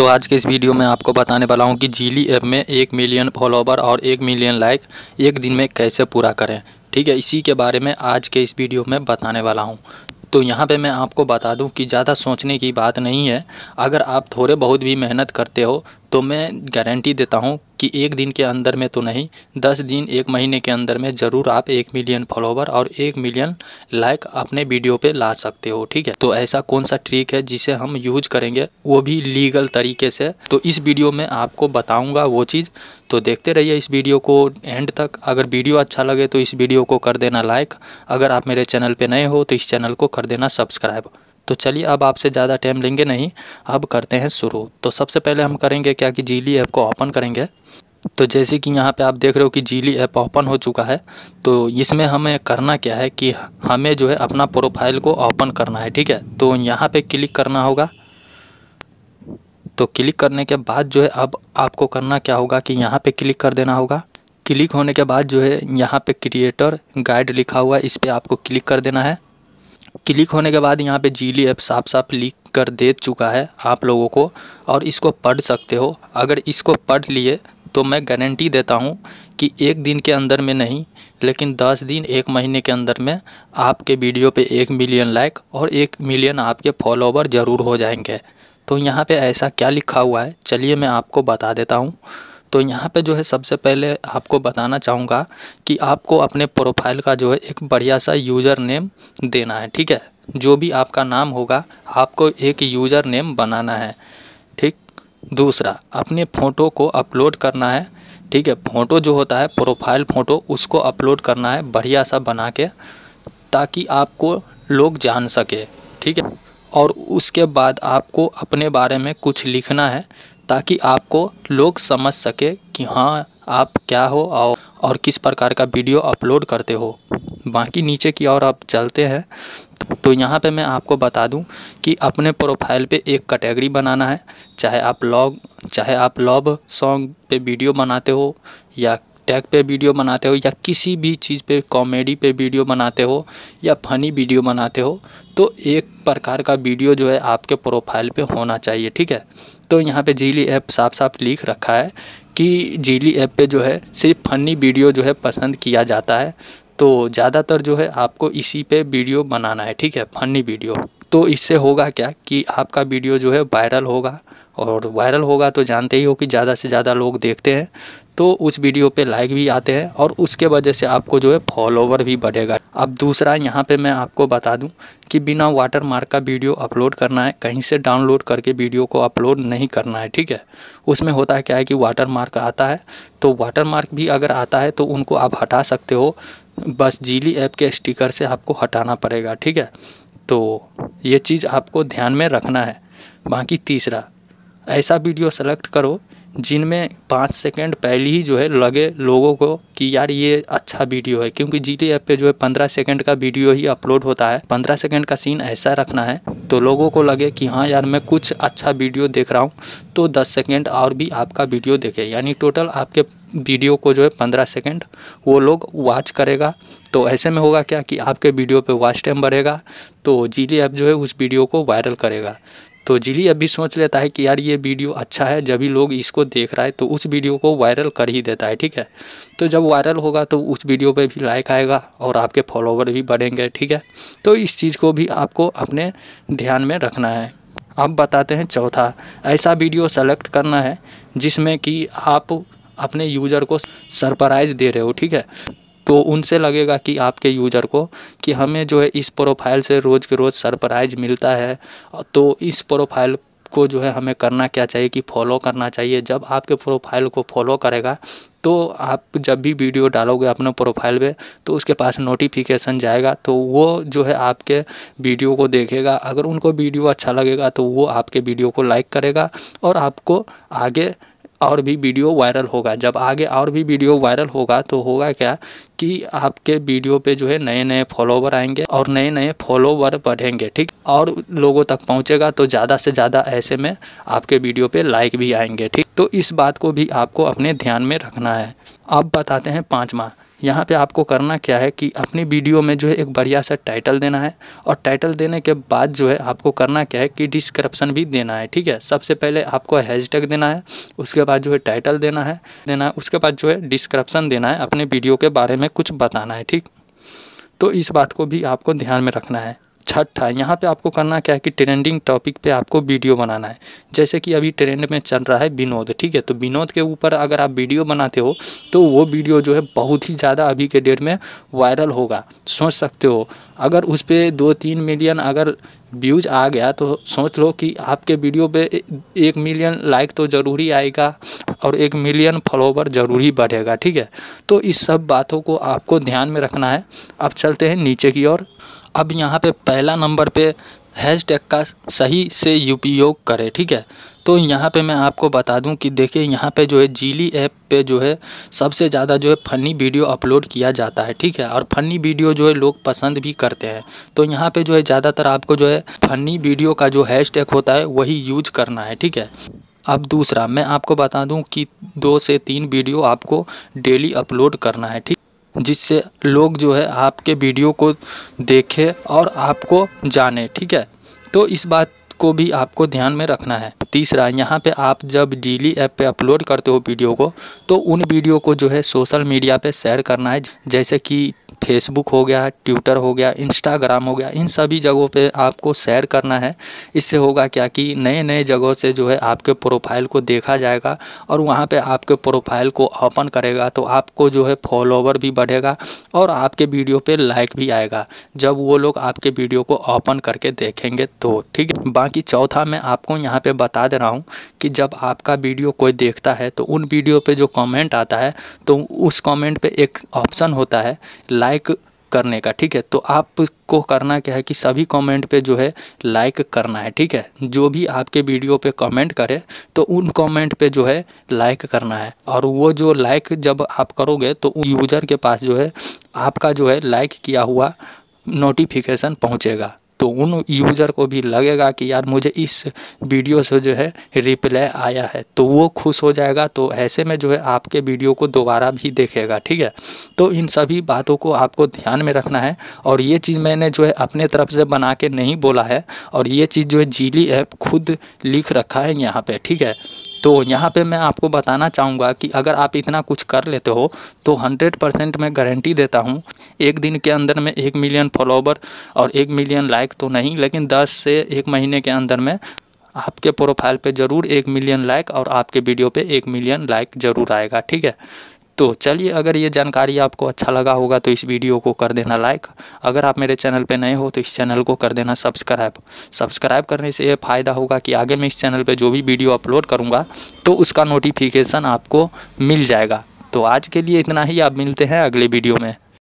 तो आज के इस वीडियो में आपको बताने वाला हूँ कि जीली ऐप में एक मिलियन फॉलोवर और एक मिलियन लाइक एक दिन में कैसे पूरा करें ठीक है इसी के बारे में आज के इस वीडियो में बताने वाला हूँ तो यहाँ पे मैं आपको बता दूँ कि ज़्यादा सोचने की बात नहीं है अगर आप थोड़े बहुत भी मेहनत करते हो तो मैं गारंटी देता हूँ कि एक दिन के अंदर में तो नहीं दस दिन एक महीने के अंदर में ज़रूर आप एक मिलियन फॉलोवर और एक मिलियन लाइक अपने वीडियो पे ला सकते हो ठीक है तो ऐसा कौन सा ट्रिक है जिसे हम यूज करेंगे वो भी लीगल तरीके से तो इस वीडियो में आपको बताऊँगा वो चीज़ तो देखते रहिए इस वीडियो को एंड तक अगर वीडियो अच्छा लगे तो इस वीडियो को कर देना लाइक अगर आप मेरे चैनल पर नए हो तो इस चैनल को कर देना सब्सक्राइब तो चलिए अब आपसे ज़्यादा टाइम लेंगे नहीं अब करते हैं शुरू तो सबसे पहले हम करेंगे क्या कि जीली ऐप को ओपन करेंगे तो जैसे कि यहाँ पे आप देख रहे हो कि जीली ऐप ओपन हो चुका है तो इसमें हमें करना क्या है कि हमें जो है अपना प्रोफाइल को ओपन करना है ठीक है तो यहाँ पे क्लिक करना होगा तो क्लिक करने के बाद जो है अब आपको करना क्या होगा कि यहाँ पे क्लिक कर देना होगा क्लिक होने के बाद जो है यहाँ पे क्रिएटर गाइड लिखा हुआ है इस पर आपको क्लिक कर देना है क्लिक होने के बाद यहाँ पे जीली ऐप साफ साफ लिख कर दे चुका है आप लोगों को और इसको पढ़ सकते हो अगर इसको पढ़ लिए तो मैं गारंटी देता हूँ कि एक दिन के अंदर में नहीं लेकिन दस दिन एक महीने के अंदर में आपके वीडियो पे एक मिलियन लाइक और एक मिलियन आपके फॉलोवर ज़रूर हो जाएंगे तो यहाँ पे ऐसा क्या लिखा हुआ है चलिए मैं आपको बता देता हूँ तो यहाँ पे जो है सबसे पहले आपको बताना चाहूँगा कि आपको अपने प्रोफाइल का जो है एक बढ़िया सा यूज़र नेम देना है ठीक है जो भी आपका नाम होगा आपको एक यूज़र नेम बनाना है ठीक दूसरा अपने फ़ोटो को अपलोड करना है ठीक है फ़ोटो जो होता है प्रोफाइल फ़ोटो उसको अपलोड करना है बढ़िया सा बना के ताकि आपको लोग जान सके और उसके बाद आपको अपने बारे में कुछ लिखना है ताकि आपको लोग समझ सके कि हाँ आप क्या हो और, और किस प्रकार का वीडियो अपलोड करते हो बाकी नीचे की ओर आप चलते हैं तो यहाँ पे मैं आपको बता दूँ कि अपने प्रोफाइल पे एक कैटेगरी बनाना है चाहे आप लॉग चाहे आप लॉब सॉन्ग पे वीडियो बनाते हो या टैग पे वीडियो बनाते हो या किसी भी चीज़ पे कॉमेडी पे वीडियो बनाते हो या फनी वीडियो बनाते हो तो एक प्रकार का वीडियो जो है आपके प्रोफाइल पे होना चाहिए ठीक है तो यहाँ पे जीली ऐप साफ साफ लिख रखा है कि जीली ऐप पे जो है सिर्फ फनी वीडियो जो है पसंद किया जाता है तो ज़्यादातर जो है आपको इसी पे वीडियो बनाना है ठीक है फनी वीडियो तो इससे होगा क्या कि आपका वीडियो जो है वायरल होगा और वायरल होगा तो जानते ही हो कि ज़्यादा से ज़्यादा लोग देखते हैं तो उस वीडियो पे लाइक भी आते हैं और उसके वजह से आपको जो है फॉलोवर भी बढ़ेगा अब दूसरा यहाँ पे मैं आपको बता दूँ कि बिना वाटर मार्क का वीडियो अपलोड करना है कहीं से डाउनलोड करके वीडियो को अपलोड नहीं करना है ठीक है उसमें होता है क्या है कि वाटर मार्क आता है तो वाटर मार्क भी अगर आता है तो उनको आप हटा सकते हो बस जीली ऐप के स्टिकर से आपको हटाना पड़ेगा ठीक है तो ये चीज़ आपको ध्यान में रखना है बाकी तीसरा ऐसा वीडियो सेलेक्ट करो जिनमें पाँच सेकेंड पहले ही जो है लगे लोगों को कि यार ये अच्छा वीडियो है क्योंकि जी टी पे जो है पंद्रह सेकेंड का वीडियो ही अपलोड होता है पंद्रह सेकेंड का सीन ऐसा रखना है तो लोगों को लगे कि हाँ यार मैं कुछ अच्छा वीडियो देख रहा हूँ तो दस सेकेंड और भी आपका वीडियो देखे यानी टोटल आपके वीडियो को जो है पंद्रह सेकेंड वो लोग वॉच करेगा तो ऐसे में होगा क्या कि आपके वीडियो पर वॉच टाइम बढ़ेगा तो जी टी जो है उस वीडियो को वायरल करेगा तो जिली अब भी सोच लेता है कि यार ये वीडियो अच्छा है जब भी लोग इसको देख रहा है तो उस वीडियो को वायरल कर ही देता है ठीक है तो जब वायरल होगा तो उस वीडियो पे भी लाइक आएगा और आपके फॉलोवर भी बढ़ेंगे ठीक है तो इस चीज़ को भी आपको अपने ध्यान में रखना है अब बताते हैं चौथा ऐसा वीडियो सेलेक्ट करना है जिसमें कि आप अपने यूज़र को सरप्राइज़ दे रहे हो ठीक है तो उनसे लगेगा कि आपके यूज़र को कि हमें जो है इस प्रोफाइल से रोज़ के रोज़ सरप्राइज मिलता है तो इस प्रोफाइल को जो है हमें करना क्या चाहिए कि फॉलो करना चाहिए जब आपके प्रोफाइल को फॉलो करेगा तो आप जब भी वीडियो डालोगे अपने प्रोफाइल पे तो उसके पास नोटिफिकेशन जाएगा तो वो जो है आपके वीडियो को देखेगा अगर उनको वीडियो अच्छा लगेगा तो वो आपके वीडियो को लाइक करेगा और आपको आगे और भी वीडियो वायरल होगा जब आगे और भी वीडियो वायरल होगा तो होगा क्या कि आपके वीडियो पे जो है नए नए फॉलोवर आएंगे और नए नए फॉलोवर बढ़ेंगे ठीक और लोगों तक पहुंचेगा तो ज़्यादा से ज़्यादा ऐसे में आपके वीडियो पे लाइक भी आएंगे ठीक तो इस बात को भी आपको अपने ध्यान में रखना है अब बताते हैं पाँचवा यहाँ पे आपको करना क्या है कि अपनी वीडियो में जो है एक बढ़िया सा टाइटल देना है और टाइटल देने के बाद जो है आपको करना क्या है कि डिस्क्रिप्शन भी देना है ठीक है सबसे पहले आपको हैशटैग देना है उसके बाद जो है टाइटल देना है देना है उसके बाद जो है डिस्क्रिप्शन देना है अपने वीडियो के बारे में कुछ बताना है ठीक तो इस बात को भी आपको ध्यान में रखना है छठा यहाँ पे आपको करना क्या है कि ट्रेंडिंग टॉपिक पे आपको वीडियो बनाना है जैसे कि अभी ट्रेंड में चल रहा है विनोद ठीक है तो विनोद के ऊपर अगर आप वीडियो बनाते हो तो वो वीडियो जो है बहुत ही ज़्यादा अभी के डेट में वायरल होगा सोच सकते हो अगर उस पर दो तीन मिलियन अगर व्यूज आ गया तो सोच लो कि आपके वीडियो पे एक मिलियन लाइक तो ज़रूरी आएगा और एक मिलियन फॉलोवर ज़रूरी बढ़ेगा ठीक है तो इस सब बातों को आपको ध्यान में रखना है अब चलते हैं नीचे की ओर अब यहाँ पे पहला नंबर पे टैग का सही से उपयोग करें ठीक है तो यहाँ पे मैं आपको बता दूँ कि देखिए यहाँ पे जो है जीली ऐप पे जो है सबसे ज़्यादा जो है फ़नी वीडियो अपलोड किया जाता है ठीक है और फ़नी वीडियो जो है लोग पसंद भी करते हैं तो यहाँ पे जो है ज़्यादातर आपको जो है फ़नी वीडियो का जो हैश टैग होता है वही यूज करना है ठीक है अब दूसरा मैं आपको बता दूँ कि दो से तीन वीडियो आपको डेली अपलोड करना है ठीक जिससे लोग जो है आपके वीडियो को देखें और आपको जाने ठीक है तो इस बात को भी आपको ध्यान में रखना है तीसरा यहाँ पे आप जब डेली ऐप पे अपलोड करते हो वीडियो को तो उन वीडियो को जो है सोशल मीडिया पे शेयर करना है जैसे कि फेसबुक हो गया ट्विटर हो गया इंस्टाग्राम हो गया इन सभी जगहों पे आपको शेयर करना है इससे होगा क्या कि नए नए जगहों से जो है आपके प्रोफाइल को देखा जाएगा और वहाँ पे आपके प्रोफाइल को ओपन करेगा तो आपको जो है फॉलोवर भी बढ़ेगा और आपके वीडियो पर लाइक भी आएगा जब वो लोग आपके वीडियो को ओपन करके देखेंगे तो ठीक है बाकी चौथा मैं आपको यहाँ पर बता दे रहा हूँ कि जब आपका वीडियो कोई देखता है तो उन वीडियो पर जो कमेंट आता है तो उस कॉमेंट पर एक ऑप्शन होता है लाइक लाइक करने का ठीक है तो आपको करना क्या है कि सभी कमेंट पे जो है लाइक करना है ठीक है जो भी आपके वीडियो पे कमेंट करे तो उन कमेंट पे जो है लाइक करना है और वो जो लाइक जब आप करोगे तो यूज़र के पास जो है आपका जो है लाइक किया हुआ नोटिफिकेशन पहुंचेगा तो उन यूज़र को भी लगेगा कि यार मुझे इस वीडियो से जो है रिप्लाई आया है तो वो खुश हो जाएगा तो ऐसे में जो है आपके वीडियो को दोबारा भी देखेगा ठीक है तो इन सभी बातों को आपको ध्यान में रखना है और ये चीज़ मैंने जो है अपने तरफ से बना के नहीं बोला है और ये चीज़ जो है जीली ऐप खुद लिख रखा है यहाँ पर ठीक है तो यहाँ पे मैं आपको बताना चाहूँगा कि अगर आप इतना कुछ कर लेते हो तो 100 परसेंट मैं गारंटी देता हूँ एक दिन के अंदर में एक मिलियन फॉलोवर और एक मिलियन लाइक तो नहीं लेकिन दस से एक महीने के अंदर में आपके प्रोफाइल पे ज़रूर एक मिलियन लाइक और आपके वीडियो पे एक मिलियन लाइक ज़रूर आएगा ठीक है तो चलिए अगर ये जानकारी आपको अच्छा लगा होगा तो इस वीडियो को कर देना लाइक अगर आप मेरे चैनल पर नए हो तो इस चैनल को कर देना सब्सक्राइब सब्सक्राइब करने से ये फ़ायदा होगा कि आगे मैं इस चैनल पर जो भी वीडियो अपलोड करूँगा तो उसका नोटिफिकेशन आपको मिल जाएगा तो आज के लिए इतना ही आप मिलते हैं अगले वीडियो में